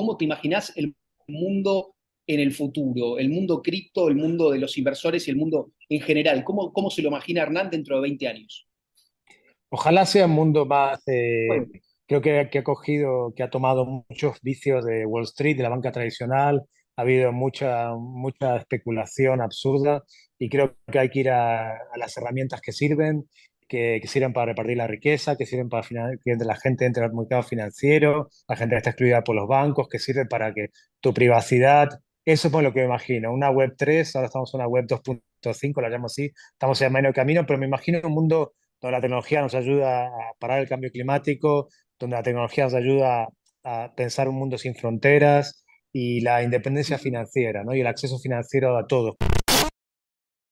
¿Cómo te imaginas el mundo en el futuro? El mundo cripto, el mundo de los inversores y el mundo en general. ¿Cómo, cómo se lo imagina Hernán dentro de 20 años? Ojalá sea un mundo más... Eh, creo que, ha cogido, que ha tomado muchos vicios de Wall Street, de la banca tradicional. Ha habido mucha, mucha especulación absurda y creo que hay que ir a las herramientas que sirven que, sirven para repartir la riqueza, que sirven para que la gente entre al mercado financiero, la gente está excluida por los bancos, que sirven para que tu privacidad, eso es lo que me imagino, una web 3, ahora estamos en una web 2.5, la llamo así, estamos en medio camino, pero me imagino un mundo donde la tecnología nos ayuda a parar el cambio climático, donde la tecnología nos ayuda a pensar un mundo sin fronteras y la independencia financiera ¿no? y el acceso financiero a todos.